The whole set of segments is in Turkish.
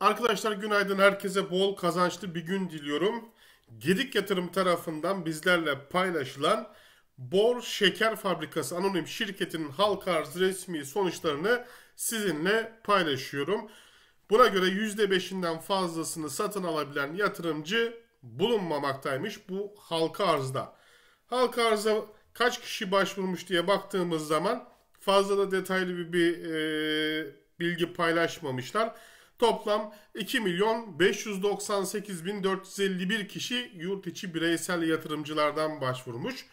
Arkadaşlar günaydın herkese bol kazançlı bir gün diliyorum. Gedik Yatırım tarafından bizlerle paylaşılan Bor Şeker Fabrikası Anonim Şirketi'nin halka arz resmi sonuçlarını sizinle paylaşıyorum. Buna göre %5'inden fazlasını satın alabilen yatırımcı bulunmamaktaymış bu halka arzda. Halka arza kaç kişi başvurmuş diye baktığımız zaman fazla da detaylı bir, bir e, bilgi paylaşmamışlar. Toplam 2 milyon 598 bin 451 kişi yurt içi bireysel yatırımcılardan başvurmuş.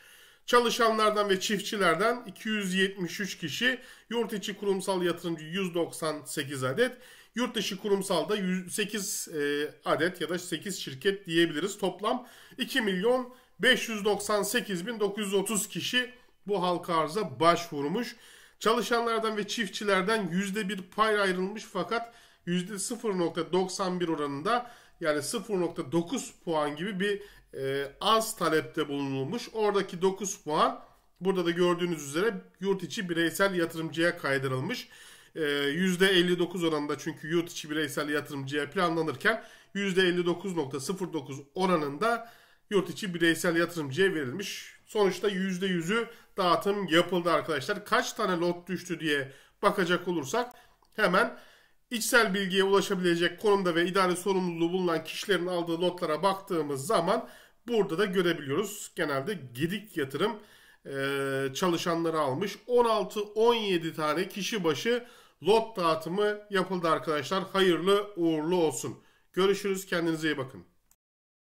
Çalışanlardan ve çiftçilerden 273 kişi, yurt içi kurumsal yatırımcı 198 adet, yurt dışı kurumsal kurumsalda 108 e, adet ya da 8 şirket diyebiliriz. Toplam 2 milyon 598 bin 930 kişi bu halka arza başvurmuş. Çalışanlardan ve çiftçilerden %1 pay ayrılmış fakat %0.91 oranında yani 0.9 puan gibi bir e, az talepte bulunulmuş. Oradaki 9 puan burada da gördüğünüz üzere yurt içi bireysel yatırımcıya kaydırılmış. E, %59 oranında çünkü yurt içi bireysel yatırımcıya planlanırken %59.09 oranında yurt içi bireysel yatırımcıya verilmiş. Sonuçta %100'ü dağıtım yapıldı arkadaşlar. Kaç tane lot düştü diye bakacak olursak hemen içsel bilgiye ulaşabilecek konumda ve idare sorumluluğu bulunan kişilerin aldığı notlara baktığımız zaman burada da görebiliyoruz. Genelde gedik yatırım e, çalışanları almış. 16-17 tane kişi başı lot dağıtımı yapıldı arkadaşlar. Hayırlı uğurlu olsun. Görüşürüz. Kendinize iyi bakın.